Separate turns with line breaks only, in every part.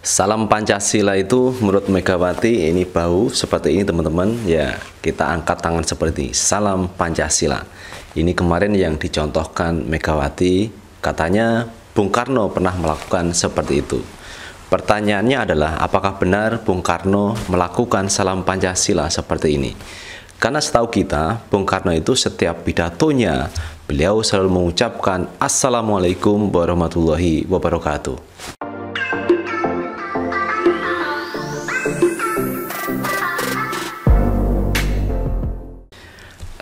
Salam Pancasila itu menurut Megawati ini bau seperti ini teman-teman ya kita angkat tangan seperti ini. Salam Pancasila ini kemarin yang dicontohkan Megawati katanya Bung Karno pernah melakukan seperti itu pertanyaannya adalah apakah benar Bung Karno melakukan salam Pancasila seperti ini karena setahu kita Bung Karno itu setiap pidatonya beliau selalu mengucapkan Assalamualaikum warahmatullahi wabarakatuh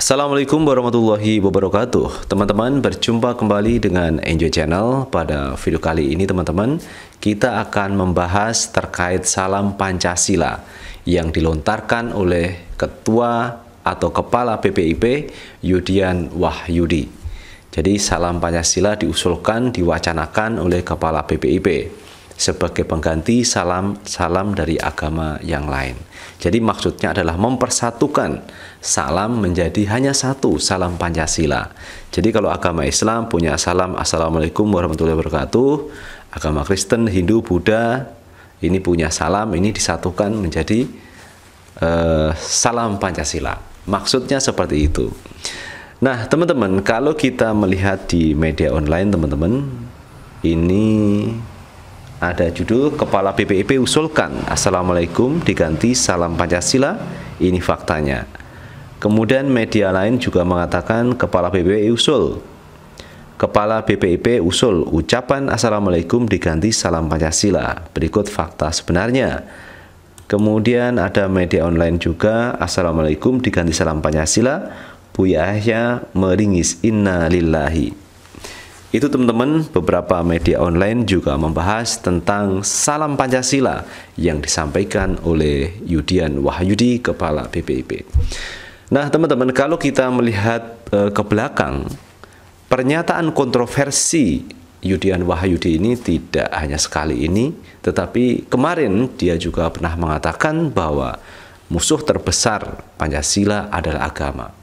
Assalamualaikum warahmatullahi wabarakatuh Teman-teman berjumpa kembali dengan Enjoy Channel Pada video kali ini teman-teman Kita akan membahas terkait salam Pancasila Yang dilontarkan oleh Ketua atau Kepala PPIP Yudian Wahyudi Jadi salam Pancasila diusulkan, diwacanakan oleh Kepala PPIP sebagai pengganti salam salam dari agama yang lain. Jadi maksudnya adalah mempersatukan salam menjadi hanya satu, salam Pancasila. Jadi kalau agama Islam punya salam Assalamualaikum warahmatullahi wabarakatuh, agama Kristen, Hindu, Buddha ini punya salam, ini disatukan menjadi uh, salam Pancasila. Maksudnya seperti itu. Nah, teman-teman, kalau kita melihat di media online, teman-teman, ini ada judul Kepala BPIP usulkan Assalamualaikum diganti Salam Pancasila, ini faktanya. Kemudian media lain juga mengatakan Kepala BPIP usul. Kepala BPIP usul ucapan Assalamualaikum diganti Salam Pancasila. Berikut fakta sebenarnya. Kemudian ada media online juga Assalamualaikum diganti salam Pancasila Buya Yahya meringis innalillahi lillahi itu teman-teman, beberapa media online juga membahas tentang salam Pancasila yang disampaikan oleh Yudian Wahyudi, Kepala BPIP. Nah, teman-teman, kalau kita melihat e, ke belakang, pernyataan kontroversi Yudian Wahyudi ini tidak hanya sekali ini, tetapi kemarin dia juga pernah mengatakan bahwa musuh terbesar Pancasila adalah agama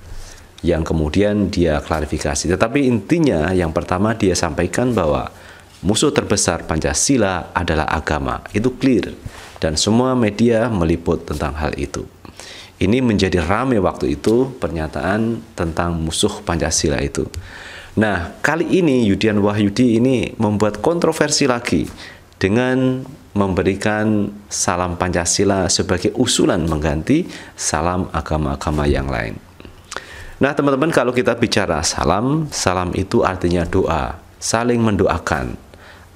yang kemudian dia klarifikasi. Tetapi intinya yang pertama dia sampaikan bahwa musuh terbesar Pancasila adalah agama. Itu clear dan semua media meliput tentang hal itu. Ini menjadi ramai waktu itu pernyataan tentang musuh Pancasila itu. Nah, kali ini Yudian Wahyudi ini membuat kontroversi lagi dengan memberikan salam Pancasila sebagai usulan mengganti salam agama-agama yang lain. Nah, teman-teman, kalau kita bicara salam, salam itu artinya doa, saling mendoakan.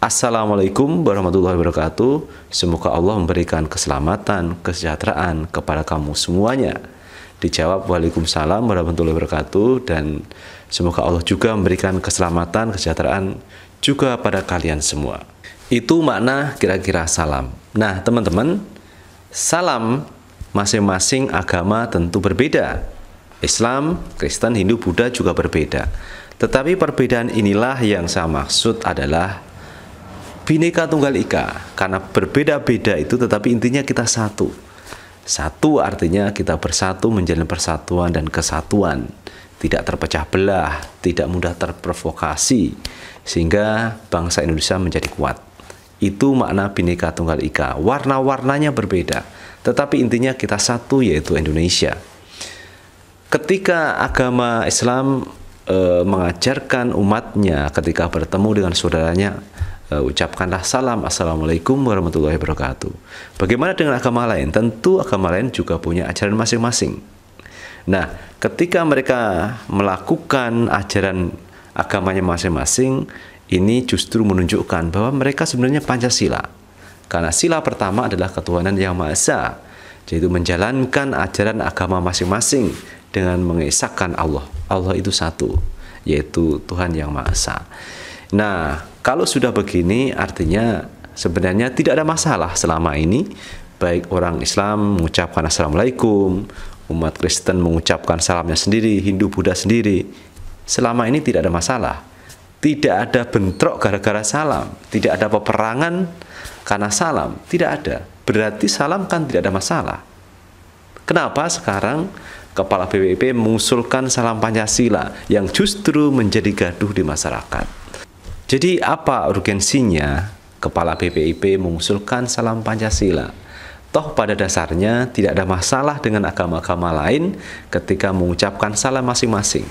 Assalamualaikum warahmatullahi wabarakatuh. Semoga Allah memberikan keselamatan, kesejahteraan kepada kamu semuanya. Dijawab Waalaikumsalam warahmatullahi wabarakatuh dan semoga Allah juga memberikan keselamatan, kesejahteraan juga pada kalian semua. Itu makna kira-kira salam. Nah, teman-teman, salam masing-masing agama tentu berbeda Islam, Kristen, Hindu, Buddha juga berbeda. Tetapi perbedaan inilah yang saya maksud adalah bhinneka tunggal ika. Karena berbeda-beda itu tetapi intinya kita satu. Satu artinya kita bersatu menjalin persatuan dan kesatuan. Tidak terpecah belah, tidak mudah terprovokasi. Sehingga bangsa Indonesia menjadi kuat. Itu makna bhinneka tunggal ika. Warna-warnanya berbeda. Tetapi intinya kita satu yaitu Indonesia ketika agama Islam e, mengajarkan umatnya ketika bertemu dengan saudaranya e, ucapkanlah salam assalamualaikum warahmatullahi wabarakatuh. Bagaimana dengan agama lain? Tentu agama lain juga punya ajaran masing-masing. Nah, ketika mereka melakukan ajaran agamanya masing-masing, ini justru menunjukkan bahwa mereka sebenarnya Pancasila. Karena sila pertama adalah ketuhanan yang Maha Esa, yaitu menjalankan ajaran agama masing-masing dengan mengesahkan Allah. Allah itu satu, yaitu Tuhan yang Maha Esa. Nah, kalau sudah begini artinya sebenarnya tidak ada masalah selama ini baik orang Islam mengucapkan assalamualaikum, umat Kristen mengucapkan salamnya sendiri, Hindu Buddha sendiri. Selama ini tidak ada masalah. Tidak ada bentrok gara-gara salam, tidak ada peperangan karena salam, tidak ada. Berarti salam kan tidak ada masalah. Kenapa sekarang Kepala BWP mengusulkan salam Pancasila yang justru menjadi gaduh di masyarakat. Jadi apa urgensinya Kepala BPIP mengusulkan salam Pancasila? Toh pada dasarnya tidak ada masalah dengan agama-agama lain ketika mengucapkan salam masing-masing.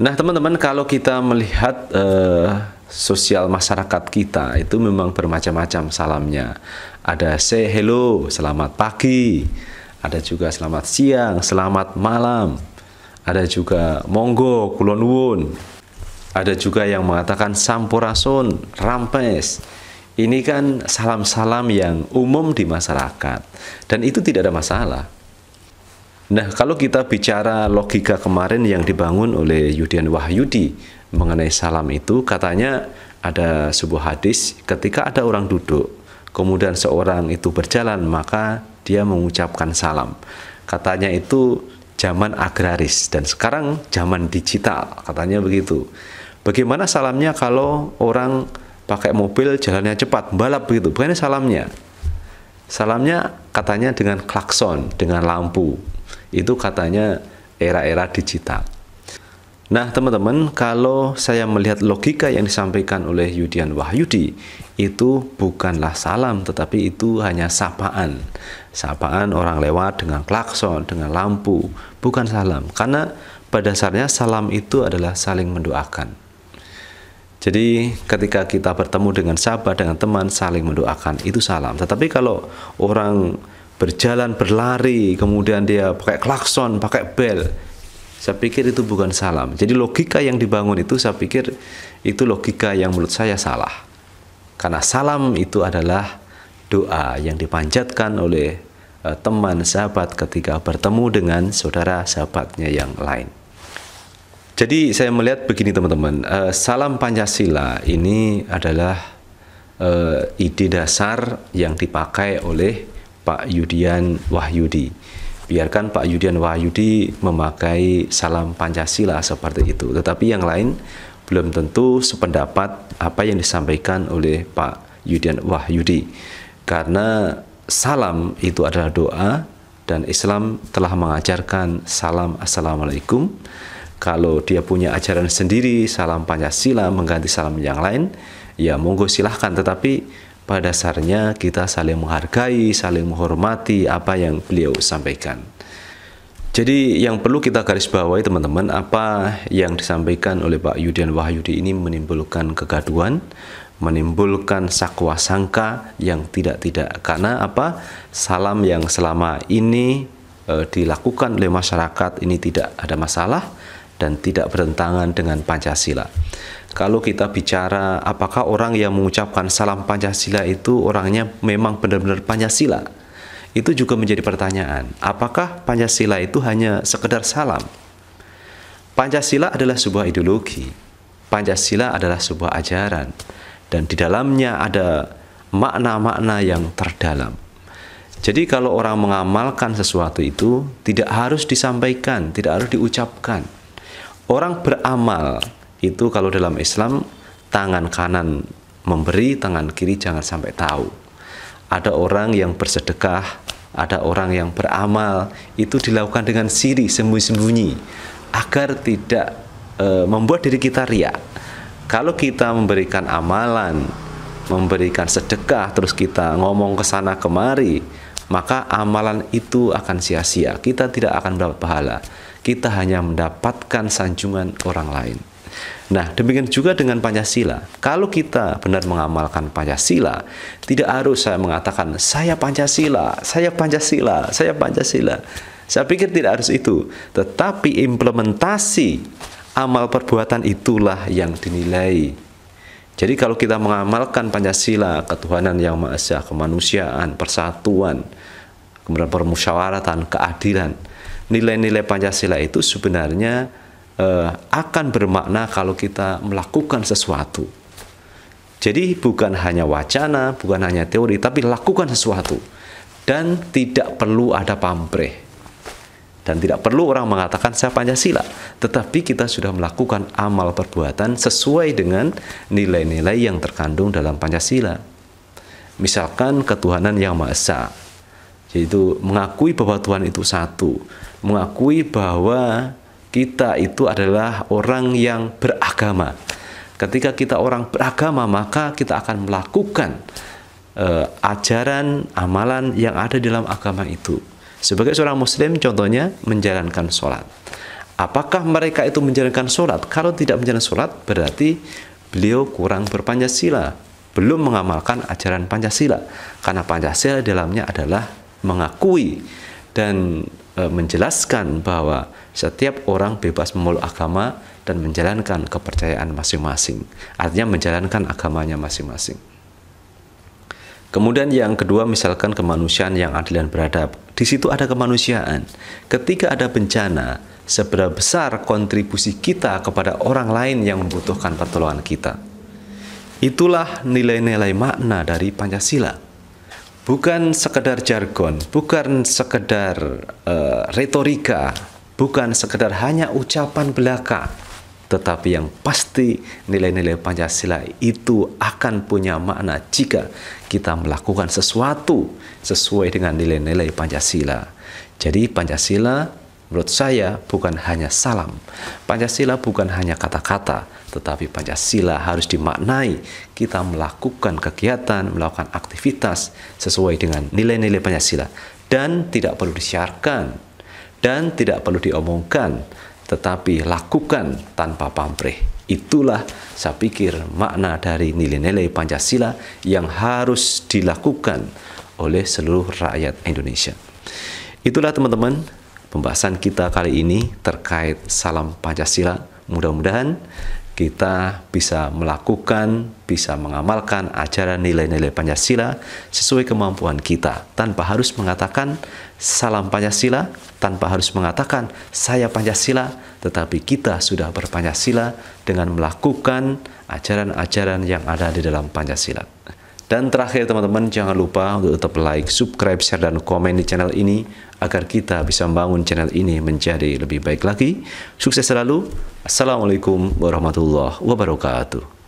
Nah teman-teman kalau kita melihat eh, sosial masyarakat kita itu memang bermacam-macam salamnya. Ada say hello, selamat pagi, ada juga selamat siang, selamat malam, ada juga monggo, kulonwun, ada juga yang mengatakan sampurasun, rampes. Ini kan salam-salam yang umum di masyarakat dan itu tidak ada masalah. Nah, kalau kita bicara logika kemarin yang dibangun oleh Yudian Wahyudi mengenai salam itu, katanya ada sebuah hadis ketika ada orang duduk, kemudian seorang itu berjalan, maka dia mengucapkan salam. Katanya itu zaman agraris dan sekarang zaman digital, katanya begitu. Bagaimana salamnya kalau orang pakai mobil jalannya cepat, balap begitu? Bagaimana salamnya? Salamnya katanya dengan klakson, dengan lampu. Itu katanya era-era digital. Nah, teman-teman, kalau saya melihat logika yang disampaikan oleh Yudian Wahyudi, itu bukanlah salam, tetapi itu hanya sapaan. Sapaan orang lewat dengan klakson, dengan lampu, bukan salam. Karena pada dasarnya salam itu adalah saling mendoakan. Jadi ketika kita bertemu dengan sahabat, dengan teman, saling mendoakan, itu salam. Tetapi kalau orang berjalan, berlari, kemudian dia pakai klakson, pakai bel, saya pikir itu bukan salam. Jadi logika yang dibangun itu saya pikir itu logika yang menurut saya salah. Karena salam itu adalah doa yang dipanjatkan oleh uh, teman sahabat ketika bertemu dengan saudara sahabatnya yang lain. Jadi saya melihat begini teman-teman, uh, salam Pancasila ini adalah uh, ide dasar yang dipakai oleh Pak Yudian Wahyudi biarkan Pak Yudian Wahyudi memakai salam Pancasila seperti itu. Tetapi yang lain belum tentu sependapat apa yang disampaikan oleh Pak Yudian Wahyudi. Karena salam itu adalah doa dan Islam telah mengajarkan salam assalamualaikum. Kalau dia punya ajaran sendiri salam Pancasila mengganti salam yang lain, ya monggo silahkan. Tetapi pada dasarnya kita saling menghargai, saling menghormati apa yang beliau sampaikan. Jadi yang perlu kita garis bawahi teman-teman, apa yang disampaikan oleh Pak Yudian Wahyudi ini menimbulkan kegaduan, menimbulkan sakwa sangka yang tidak-tidak. Karena apa? Salam yang selama ini e, dilakukan oleh masyarakat ini tidak ada masalah dan tidak bertentangan dengan Pancasila kalau kita bicara apakah orang yang mengucapkan salam Pancasila itu orangnya memang benar-benar Pancasila? Itu juga menjadi pertanyaan. Apakah Pancasila itu hanya sekedar salam? Pancasila adalah sebuah ideologi. Pancasila adalah sebuah ajaran dan di dalamnya ada makna-makna yang terdalam. Jadi kalau orang mengamalkan sesuatu itu tidak harus disampaikan, tidak harus diucapkan. Orang beramal itu kalau dalam Islam tangan kanan memberi, tangan kiri jangan sampai tahu. Ada orang yang bersedekah, ada orang yang beramal, itu dilakukan dengan siri, sembunyi-sembunyi agar tidak e, membuat diri kita riak. Kalau kita memberikan amalan, memberikan sedekah terus kita ngomong ke sana kemari, maka amalan itu akan sia-sia. Kita tidak akan mendapat pahala. Kita hanya mendapatkan sanjungan orang lain. Nah, demikian juga dengan Pancasila. Kalau kita benar mengamalkan Pancasila, tidak harus saya mengatakan saya Pancasila, saya Pancasila, saya Pancasila. Saya pikir tidak harus itu, tetapi implementasi amal perbuatan itulah yang dinilai. Jadi kalau kita mengamalkan Pancasila, ketuhanan yang Maha Esa, kemanusiaan, persatuan, kemudian permusyawaratan, keadilan, nilai-nilai Pancasila itu sebenarnya eh, akan bermakna kalau kita melakukan sesuatu. Jadi bukan hanya wacana, bukan hanya teori, tapi lakukan sesuatu. Dan tidak perlu ada pamrih. Dan tidak perlu orang mengatakan saya Pancasila. Tetapi kita sudah melakukan amal perbuatan sesuai dengan nilai-nilai yang terkandung dalam Pancasila. Misalkan ketuhanan yang Maha Esa. Yaitu mengakui bahwa Tuhan itu satu. Mengakui bahwa kita itu adalah orang yang beragama. Ketika kita orang beragama, maka kita akan melakukan uh, ajaran, amalan yang ada dalam agama itu. Sebagai seorang Muslim, contohnya menjalankan sholat. Apakah mereka itu menjalankan sholat? Kalau tidak menjalankan sholat, berarti beliau kurang berpancasila, belum mengamalkan ajaran Pancasila, karena Pancasila dalamnya adalah mengakui dan Eh, menjelaskan bahwa setiap orang bebas memeluk agama dan menjalankan kepercayaan masing-masing. Artinya menjalankan agamanya masing-masing. Kemudian yang kedua misalkan kemanusiaan yang adil dan beradab. Di situ ada kemanusiaan. Ketika ada bencana, seberapa besar kontribusi kita kepada orang lain yang membutuhkan pertolongan kita. Itulah nilai-nilai makna dari Pancasila bukan sekedar jargon, bukan sekedar uh, retorika, bukan sekedar hanya ucapan belaka, tetapi yang pasti nilai-nilai Pancasila itu akan punya makna jika kita melakukan sesuatu sesuai dengan nilai-nilai Pancasila. Jadi Pancasila Menurut saya, bukan hanya salam. Pancasila bukan hanya kata-kata, tetapi Pancasila harus dimaknai. Kita melakukan kegiatan, melakukan aktivitas sesuai dengan nilai-nilai Pancasila, dan tidak perlu disiarkan, dan tidak perlu diomongkan, tetapi lakukan tanpa pamrih. Itulah saya pikir makna dari nilai-nilai Pancasila yang harus dilakukan oleh seluruh rakyat Indonesia. Itulah teman-teman Pembahasan kita kali ini terkait salam Pancasila. Mudah-mudahan kita bisa melakukan, bisa mengamalkan ajaran nilai-nilai Pancasila sesuai kemampuan kita tanpa harus mengatakan salam Pancasila, tanpa harus mengatakan saya Pancasila, tetapi kita sudah berpancasila dengan melakukan ajaran-ajaran yang ada di dalam Pancasila. Dan terakhir teman-teman jangan lupa untuk tetap like, subscribe, share, dan komen di channel ini agar kita bisa membangun channel ini menjadi lebih baik lagi. Sukses selalu. Assalamualaikum warahmatullahi wabarakatuh.